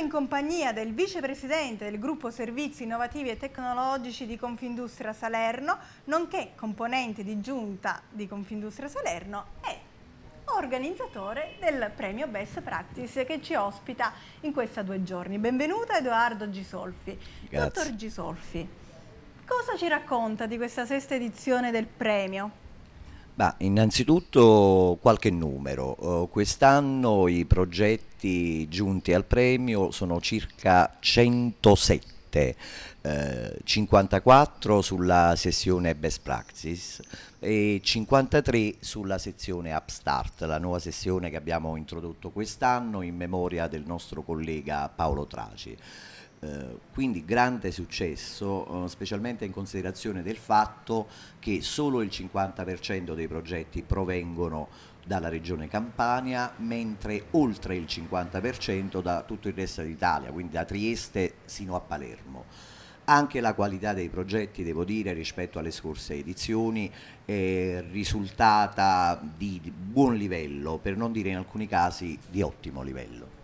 in compagnia del vicepresidente del gruppo Servizi Innovativi e Tecnologici di Confindustria Salerno, nonché componente di giunta di Confindustria Salerno e organizzatore del premio Best Practice che ci ospita in questi due giorni. Benvenuta Edoardo Gisolfi. Grazie. Dottor Gisolfi, cosa ci racconta di questa sesta edizione del premio? Ma innanzitutto qualche numero. Uh, Quest'anno i progetti giunti al premio sono circa 107, eh, 54 sulla sessione Best Practice e 53 sulla sezione Upstart, la nuova sessione che abbiamo introdotto quest'anno in memoria del nostro collega Paolo Traci. Eh, quindi grande successo, eh, specialmente in considerazione del fatto che solo il 50% dei progetti provengono dalla regione Campania, mentre oltre il 50% da tutto il resto d'Italia, quindi da Trieste sino a Palermo. Anche la qualità dei progetti, devo dire, rispetto alle scorse edizioni è risultata di buon livello, per non dire in alcuni casi di ottimo livello.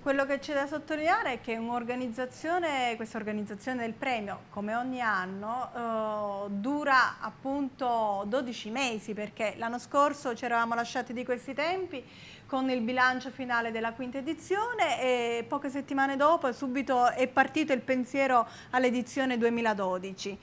Quello che c'è da sottolineare è che un'organizzazione, questa organizzazione del premio, come ogni anno, eh, dura appunto 12 mesi perché l'anno scorso ci eravamo lasciati di questi tempi con il bilancio finale della quinta edizione e poche settimane dopo subito è partito il pensiero all'edizione 2012.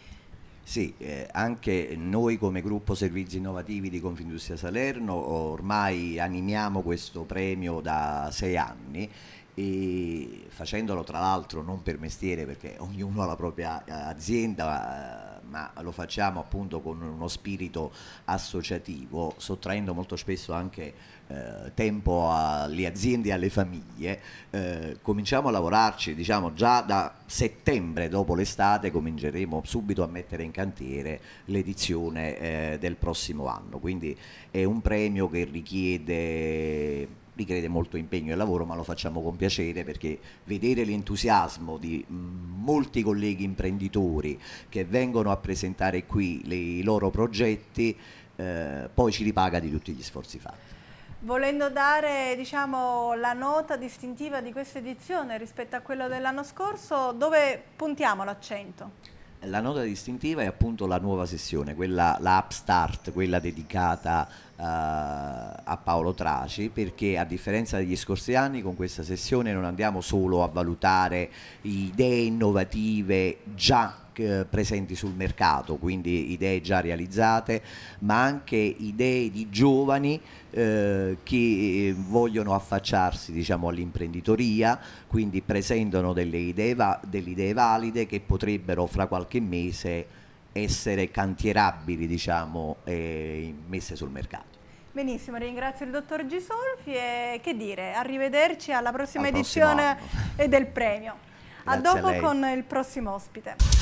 Sì, eh, anche noi come gruppo Servizi Innovativi di Confindustria Salerno ormai animiamo questo premio da sei anni e facendolo tra l'altro non per mestiere perché ognuno ha la propria eh, azienda eh, ma lo facciamo appunto con uno spirito associativo sottraendo molto spesso anche eh, tempo alle aziende e alle famiglie eh, cominciamo a lavorarci diciamo già da settembre dopo l'estate cominceremo subito a mettere in cantiere l'edizione eh, del prossimo anno quindi è un premio che richiede richiede molto impegno e lavoro, ma lo facciamo con piacere perché vedere l'entusiasmo di mm, molti colleghi imprenditori che vengono a presentare qui le, i loro progetti eh, poi ci ripaga di tutti gli sforzi fatti. Volendo dare diciamo, la nota distintiva di questa edizione rispetto a quella dell'anno scorso, dove puntiamo l'accento? La nota distintiva è appunto la nuova sessione, quella, la Upstart, quella dedicata uh, a Paolo Traci, perché a differenza degli scorsi anni con questa sessione non andiamo solo a valutare idee innovative già eh, presenti sul mercato, quindi idee già realizzate, ma anche idee di giovani eh, che eh, vogliono affacciarsi diciamo, all'imprenditoria, quindi presentano delle idee, va- delle idee valide che potrebbero fra qualche mese essere cantierabili diciamo, e messe sul mercato. Benissimo, ringrazio il dottor Gisolfi e che dire, arrivederci alla prossima Al edizione del premio. a dopo a con il prossimo ospite.